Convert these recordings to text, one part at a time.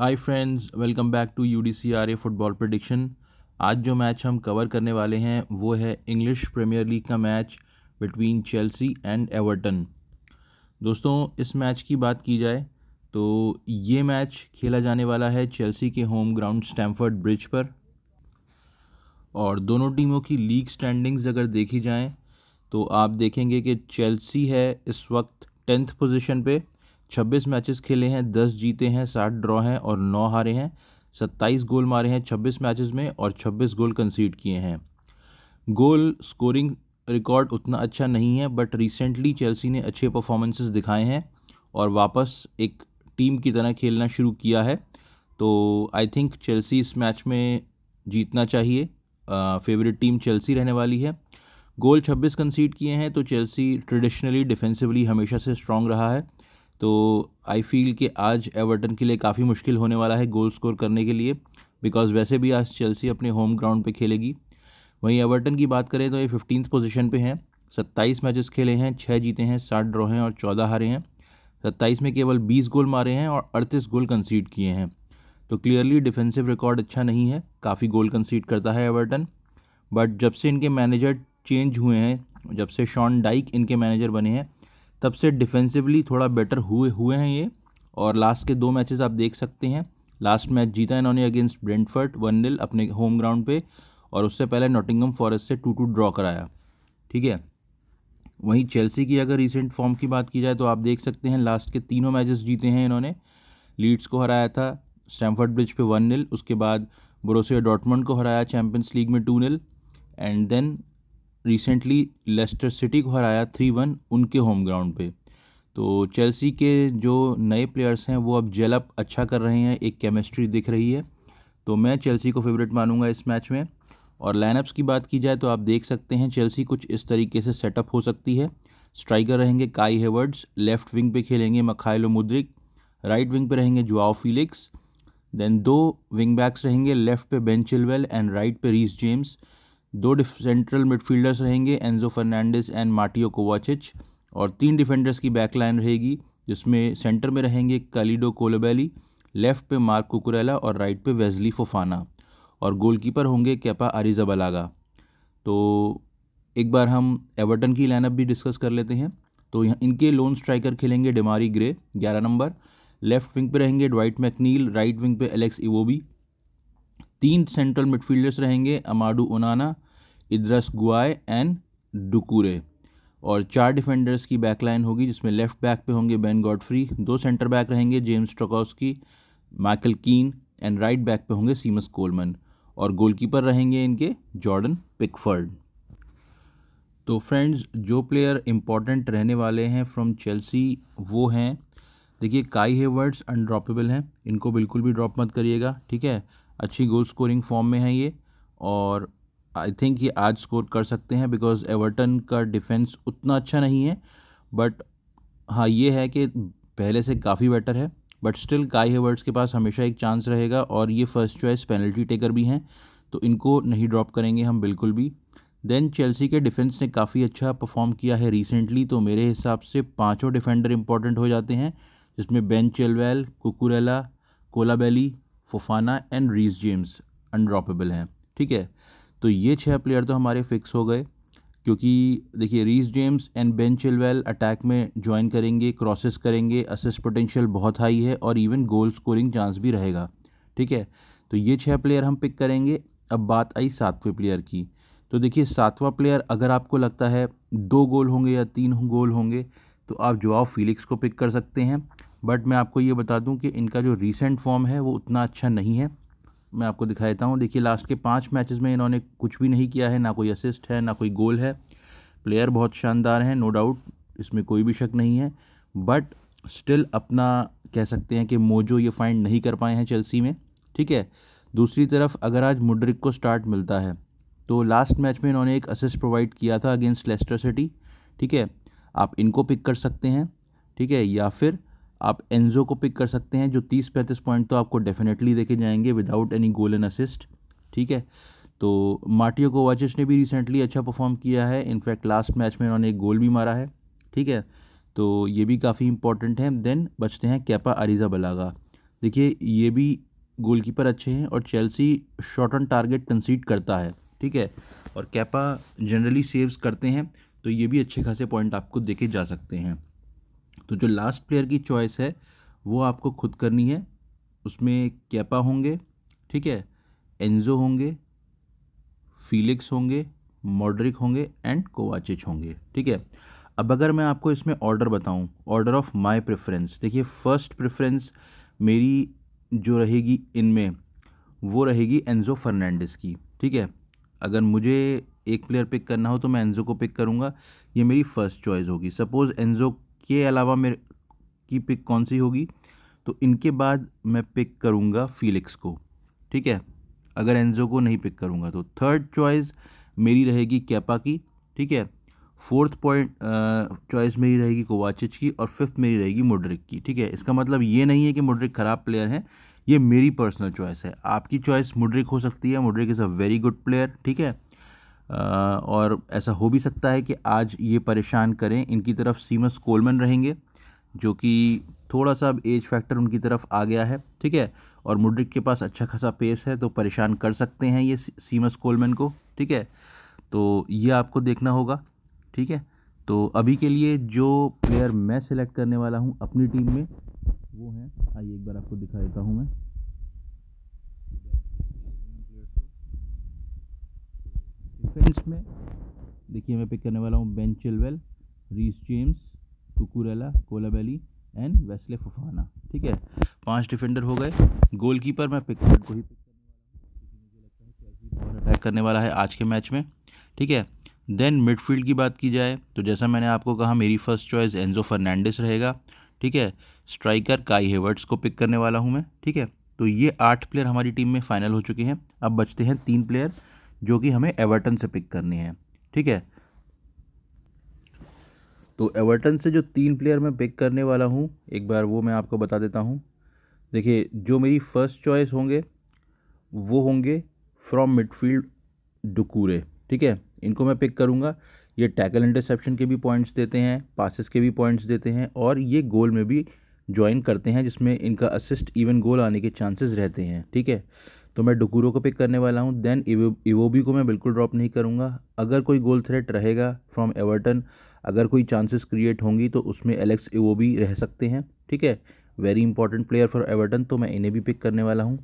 hi friends welcome back to U D C R A football prediction आज जो match हम cover करने वाले हैं वो है इंग्लिश प्रीमियर लीग का match between Chelsea and Everton दोस्तों इस मैच की बात की जाए तो ये मैच खेला जाने वाला है चेल्सी के होम ग्राउंड स्टैम्फर्ड ब्रिज पर और दोनों टीमों की लीग स्टैंडिंग्स अगर देखी जाएँ तो आप देखेंगे कि चेल्सी है इस वक्त टेंथ पोजीशन पे छब्बीस मैचेस खेले हैं दस जीते हैं 60 ड्रॉ हैं और नौ हारे हैं सत्ताईस गोल मारे हैं छब्बीस मैचेस में और छब्बीस गोल कंसीड किए हैं गोल स्कोरिंग रिकॉर्ड उतना अच्छा नहीं है बट रिसेंटली चेल्सी ने अच्छे परफॉर्मेंसेस दिखाए हैं और वापस एक टीम की तरह खेलना शुरू किया है तो आई थिंक चेल्सी इस मैच में जीतना चाहिए फेवरेट टीम चेल्सी रहने वाली है गोल 26 कंसीड किए हैं तो चेल्सी ट्रेडिशनली डिफेंसिवली हमेशा से स्ट्रांग रहा है तो आई फील कि आज एवर्टन के लिए काफ़ी मुश्किल होने वाला है गोल स्कोर करने के लिए बिकॉज वैसे भी आज चेल्सी अपने होम ग्राउंड पे खेलेगी वहीं एवर्टन की बात करें तो ये फिफ्टीन पोजीशन पे हैं सत्ताईस मैचेस खेले हैं छः जीते हैं सात ड्रॉ हैं और चौदह हारे हैं सत्ताईस में केवल बीस गोल मारे हैं और अड़तीस गोल कंसीड किए हैं तो क्लियरली डिफेंसिव रिकॉर्ड अच्छा नहीं है काफ़ी गोल कंसीड करता है एवर्टन बट जब से इनके मैनेजर चेंज हुए हैं जब से शॉन डाइक इनके मैनेजर बने हैं तब से डिफेंसिवली थोड़ा बेटर हुए हुए हैं ये और लास्ट के दो मैचेस आप देख सकते हैं लास्ट मैच जीता इन्होंने अगेंस्ट ब्रेंटफर्ट वन नील अपने होम ग्राउंड पे और उससे पहले नोटिंगम फॉरेस्ट से टू टू ड्रॉ कराया ठीक है वहीं चेल्सी की अगर रिसेंट फॉर्म की बात की जाए तो आप देख सकते हैं लास्ट के तीनों मैचेस जीते हैं इन्होंने लीड्स को हराया था स्टैम्फर्ड ब्रिज पे वन नील उसके बाद बोरोसिया डॉटमंड को हराया चैम्पियंस लीग में two nil and then recently Leicester City को हराया थ्री वन उनके होम ग्राउंड पे तो चेल्सी के जो नए प्लेयर्स हैं वो अब जेलअप अच्छा कर रहे हैं एक केमिस्ट्री दिख रही है तो मैं चेल्सी को फेवरेट मानूंगा इस मैच में और लाइनअप्स की बात की जाए तो आप देख सकते हैं चेल्सी कुछ इस तरीके से सेटअप हो सकती है स्ट्राइकर रहेंगे काई हेवर्ड्स लेफ्ट विंग पे खेलेंगे मखाइलो मुद्रिक राइट विंग पे रहेंगे जुआओ फिलिक्स देन दो विंग बैक्स रहेंगे लेफ्ट पे बेन चिलवेल एंड राइट पे रीस जेम्स दो सेंट्रल मिडफील्डर्स रहेंगे एनजो फर्नांडिस एंड मार्टियो कोवाचिच और तीन डिफेंडर्स की बैकलाइन रहेगी जिसमें सेंटर में रहेंगे कलीडो कोलोबेली लेफ्ट पे मार्क कुकुरेला और राइट पे वेजली फोफाना और गोलकीपर होंगे कैपा बलागा तो एक बार हम एवर्टन की लाइनअप भी डिस्कस कर लेते हैं तो यहाँ इनके लोन स्ट्राइकर खेलेंगे डिमारी ग्रे ग्यारह नंबर लेफ्ट विंग पे रहेंगे ड्वाइट मैकनील राइट विंग पे एलेक्स इवोबी तीन सेंट्रल मिडफील्डर्स रहेंगे अमाडू ओनाना इद्रस गुआए एंड डुकूरे और चार डिफेंडर्स की बैकलाइन होगी जिसमें लेफ्ट बैक पे होंगे बेन गॉडफ्री दो सेंटर बैक रहेंगे James Tarkowski Michael Keane and right back पे होंगे सीमस कोलमन और गोलकीपर रहेंगे इनके जॉर्डन पिकफर्ड तो फ्रेंड्स जो प्लेयर इंपॉर्टेंट रहने वाले हैं फ्रॉम चेल्सी वो हैं देखिए काई हेवर्ड्स अनड्रॉपेबल हैं इनको बिल्कुल भी ड्रॉप मत करिएगा ठीक है अच्छी गोल स्कोरिंग फॉर्म में है ये और आई थिंक ये आज स्कोर कर सकते हैं बिकॉज एवर्टन का डिफेंस उतना अच्छा नहीं है बट हाँ ये है कि पहले से काफ़ी बेटर है बट स्टिल काई हेवर्ट्स के पास हमेशा एक चांस रहेगा और ये फर्स्ट चॉइस पेनल्टी टेकर भी हैं तो इनको नहीं ड्रॉप करेंगे हम बिल्कुल भी देन चेल्सी के डिफेंस ने काफ़ी अच्छा परफॉर्म किया है रिसेंटली तो मेरे हिसाब से पांचों डिफेंडर इंपॉर्टेंट हो जाते हैं जिसमें Ben Chilwell Cucurella Koulibaly Fofana and Reece James undroppable हैं ठीक है तो ये छः प्लेयर तो हमारे फिक्स हो गए क्योंकि देखिए Reece James and Ben Chilwell attack में ज्वाइन करेंगे क्रॉसेस करेंगे असिस्ट पोटेंशियल बहुत हाई है और इवन गोल स्कोरिंग चांस भी रहेगा ठीक है तो ये छह प्लेयर हम पिक करेंगे अब बात आई सातवें प्लेयर की तो देखिए सातवां प्लेयर अगर आपको लगता है दो गोल होंगे या तीन गोल होंगे तो आप जवाब फीलिक्स को पिक कर सकते हैं बट मैं आपको ये बता दूं कि इनका जो रीसेंट फॉर्म है वो उतना अच्छा नहीं है मैं आपको दिखा देता हूँ देखिए लास्ट के पाँच मैचेस में इन्होंने कुछ भी नहीं किया है ना कोई असिस्ट है ना कोई गोल है प्लेयर बहुत शानदार हैं नो डाउट इसमें कोई भी शक नहीं है बट स्टिल अपना कह सकते हैं कि मोजो ये फाइंड नहीं कर पाए हैं चेल्सी में ठीक है दूसरी तरफ अगर आज मुड्रिक को स्टार्ट मिलता है तो लास्ट मैच में इन्होंने एक असिस्ट प्रोवाइड किया था अगेंस्ट लेस्टर सिटी ठीक है आप इनको पिक कर सकते हैं ठीक है या फिर आप एनजो को पिक कर सकते हैं जो तीस पैंतीस पॉइंट तो आपको डेफिनेटली देखे जाएंगे without any goal and assist ठीक है तो मार्टियो कोवाचिस ने भी रिसेंटली अच्छा परफॉर्म किया है इनफैक्ट लास्ट मैच में उन्होंने एक गोल भी मारा है ठीक है तो ये भी काफ़ी इंपॉर्टेंट है देन बचते हैं कैपा अरीजा बलागा देखिए ये भी गोलकीपर अच्छे हैं और Chelsea shot on target concede करता है ठीक है और कैपा जनरली सेव्स करते हैं तो ये भी अच्छे खासे पॉइंट आपको देखे जा सकते हैं तो जो लास्ट प्लेयर की चॉइस है वो आपको खुद करनी है उसमें कैपा होंगे ठीक है एनजो होंगे फिलिक्स होंगे मॉड्रिक होंगे एंड कोवाचिच होंगे ठीक है अब अगर मैं आपको इसमें ऑर्डर बताऊं ऑर्डर ऑफ माय प्रेफरेंस देखिए फर्स्ट प्रेफरेंस मेरी जो रहेगी इनमें वो रहेगी एनजो फर्नांडिस की ठीक है अगर मुझे एक प्लेयर पिक करना हो तो मैं एनजो को पिक करूँगा ये मेरी फ़र्स्ट चॉइस होगी सपोज़ एनजो के अलावा मेरे की पिक कौन सी होगी तो इनके बाद मैं पिक करूँगा फीलिक्स को ठीक है अगर एनजो को नहीं पिक करूँगा तो थर्ड चॉइस मेरी रहेगी कैपा की ठीक है फोर्थ पॉइंट चॉइस मेरी रहेगी कोवाचिच की और फिफ्थ मेरी रहेगी मुड्रिक की ठीक है इसका मतलब ये नहीं है कि मुड्रिक ख़राब प्लेयर हैं ये मेरी पर्सनल चॉइस है आपकी चॉइस मुड्रिक हो सकती है Mudryk is a very good player ठीक है और ऐसा हो भी सकता है कि आज ये परेशान करें इनकी तरफ सीमस कोलमैन रहेंगे जो कि थोड़ा सा एज फैक्टर उनकी तरफ आ गया है ठीक है और मुड्रिक के पास अच्छा खासा पेस है तो परेशान कर सकते हैं ये सीमस कोलमैन को ठीक है तो ये आपको देखना होगा ठीक है तो अभी के लिए जो प्लेयर मैं सिलेक्ट करने वाला हूँ अपनी टीम में वो हैं आइए एक बार आपको दिखा देता हूँ मैं डिफेंस में देखिए मैं पिक करने वाला हूँ Ben Chilwell Reece James Cucurella Koulibaly and Wesley Fofana ठीक है पांच डिफेंडर हो गए गोलकीपर मैं पिक को ही पिक करने वाला हूँ मुझे लगता है अटैक करने वाला है आज के मैच में ठीक है देन मिडफील्ड की बात की जाए तो जैसा मैंने आपको कहा मेरी फर्स्ट चॉइस एनजो फर्नांडिस रहेगा ठीक है स्ट्राइकर काई हेवर्ट्स को पिक करने वाला हूँ मैं ठीक है तो ये आठ प्लेयर हमारी टीम में फाइनल हो चुके हैं अब बचते हैं तीन प्लेयर जो कि हमें एवर्टन से पिक करनी है ठीक है तो एवर्टन से जो तीन प्लेयर मैं पिक करने वाला हूँ एक बार वो मैं आपको बता देता हूँ देखिए जो मेरी फर्स्ट चॉइस होंगे वो होंगे फ्रॉम मिडफील्ड डुकूरे ठीक है इनको मैं पिक करूँगा ये टैकल इंटरसेप्शन के भी पॉइंट्स देते हैं पासिस के भी पॉइंट्स देते हैं और ये गोल में भी ज्वाइन करते हैं जिसमें इनका असिस्ट इवन गोल आने के चांसेस रहते हैं ठीक है तो मैं डुकूरो को पिक करने वाला हूँ देन इवोबी को मैं बिल्कुल ड्रॉप नहीं करूँगा अगर कोई गोल थ्रेट रहेगा फ्रॉम एवर्टन अगर कोई चांसेस क्रिएट होंगी तो उसमें एलेक्स इवोबी रह सकते हैं ठीक है very important player for Everton तो मैं इन्हें भी पिक करने वाला हूँ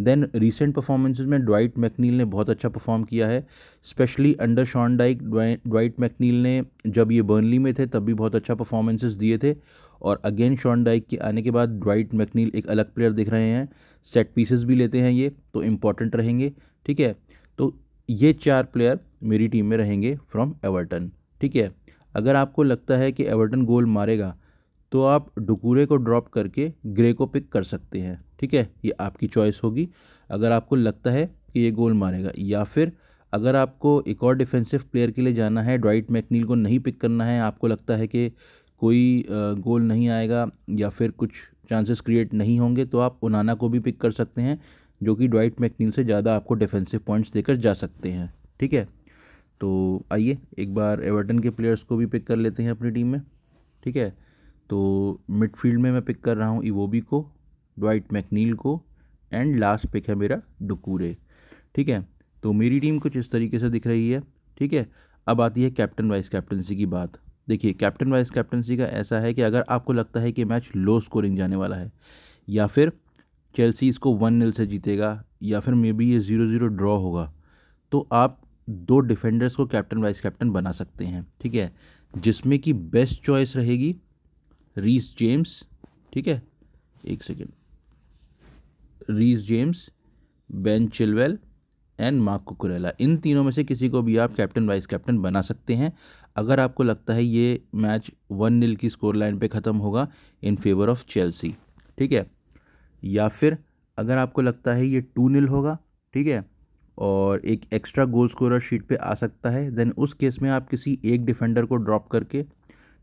देन रिसेंट परफॉर्मेंसेज में ड्वाइट मैकनील ने बहुत अच्छा परफॉर्म किया है specially under Sean Dyche Dwight McNeil ने जब ये बर्नली में थे तब भी बहुत अच्छा परफॉर्मेंसेज दिए थे और अगेन शॉन डाइक के आने के बाद ड्वाइट मैकनील एक अलग प्लेयर दिख रहे हैं सेट पीसेस भी लेते हैं ये तो इम्पॉर्टेंट रहेंगे ठीक है तो ये चार प्लेयर मेरी टीम में रहेंगे फ्रॉम एवर्टन ठीक है अगर आपको लगता है कि एवर्टन गोल मारेगा तो आप डुकूरे को ड्रॉप करके ग्रे को पिक कर सकते हैं ठीक है ये आपकी चॉइस होगी अगर आपको लगता है कि ये गोल मारेगा या फिर अगर आपको एक और डिफेंसिव प्लेयर के लिए जाना है ड्राइट मैकनील को नहीं पिक करना है आपको लगता है कि कोई गोल नहीं आएगा या फिर कुछ चांसेस क्रिएट नहीं होंगे तो आप उनाना को भी पिक कर सकते हैं जो कि ड्राइट मैकनील से ज़्यादा आपको डिफेंसिव पॉइंट्स देकर जा सकते हैं ठीक है तो आइए एक बार एवर्टन के प्लेयर्स को भी पिक कर लेते हैं अपनी टीम में ठीक है तो मिडफील्ड में मैं पिक कर रहा हूँ इवोबी को डॉइट मैकनील को एंड लास्ट पिक है मेरा डुकूरे ठीक है तो मेरी टीम कुछ इस तरीके से दिख रही है ठीक है अब आती है कैप्टन वाइस कैप्टनसी की बात देखिए कैप्टन वाइस कैप्टनसी का ऐसा है कि अगर आपको लगता है कि मैच लो स्कोरिंग जाने वाला है या फिर चेल्सी इसको वन नील से जीतेगा या फिर मे बी ये ज़ीरो ज़ीरो ड्रॉ होगा तो आप दो डिफेंडर्स को कैप्टन वाइस कैप्टन बना सकते हैं ठीक है जिसमें कि बेस्ट चॉइस रहेगी रीस जेम्स ठीक है एक second Reece James Ben Chilwell and Marc Cucurella इन तीनों में से किसी को भी आप कैप्टन वाइस कैप्टन बना सकते हैं अगर आपको लगता है ये मैच वन नील की स्कोर लाइन पर ख़त्म होगा इन फेवर ऑफ चेल्सी ठीक है या फिर अगर आपको लगता है ये टू नील होगा ठीक है और एक एक्स्ट्रा गोल स्कोरर शीट पे आ सकता है देन उस केस में आप किसी एक डिफेंडर को ड्रॉप करके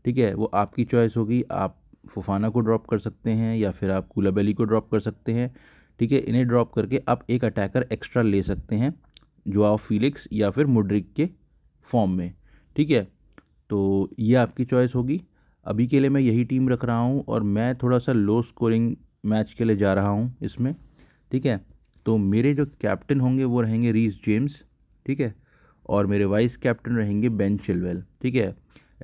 ठीक है वो आपकी चॉइस होगी आप फुफाना को ड्रॉप कर सकते हैं या फिर आप कूलाबेली को ड्रॉप कर सकते हैं ठीक है इन्हें ड्रॉप करके आप एक अटैकर एक्स्ट्रा ले सकते हैं जो आप फिलिक्स या फिर मुड्रिक के फॉर्म में ठीक है तो ये आपकी चॉइस होगी अभी के लिए मैं यही टीम रख रहा हूँ और मैं थोड़ा सा लो स्कोरिंग मैच के लिए जा रहा हूँ इसमें ठीक है तो मेरे जो कैप्टन होंगे वो रहेंगे रीस जेम्स ठीक है और मेरे वाइस कैप्टन रहेंगे बेन चिलवेल ठीक है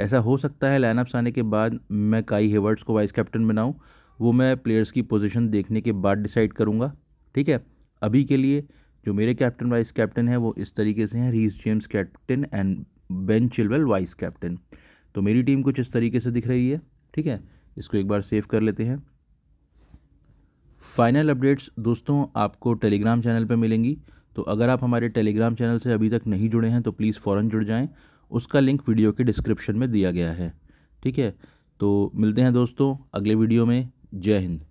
ऐसा हो सकता है लाइनअप्स आने के बाद मैं काई हेवर्ट्स को वाइस कैप्टन बनाऊँ वो मैं प्लेयर्स की पोजीशन देखने के बाद डिसाइड करूँगा ठीक है अभी के लिए जो मेरे कैप्टन वाइस कैप्टन है वो इस तरीके से हैं Reece James captain and Ben Chilwell vice captain तो मेरी टीम कुछ इस तरीके से दिख रही है ठीक है इसको एक बार सेव कर लेते हैं फाइनल अपडेट्स दोस्तों आपको टेलीग्राम चैनल पर मिलेंगी तो अगर आप हमारे टेलीग्राम चैनल से अभी तक नहीं जुड़े हैं तो प्लीज़ फ़ौरन जुड़ जाएँ उसका लिंक वीडियो के डिस्क्रिप्शन में दिया गया है ठीक है तो मिलते हैं दोस्तों अगले वीडियो में जय हिंद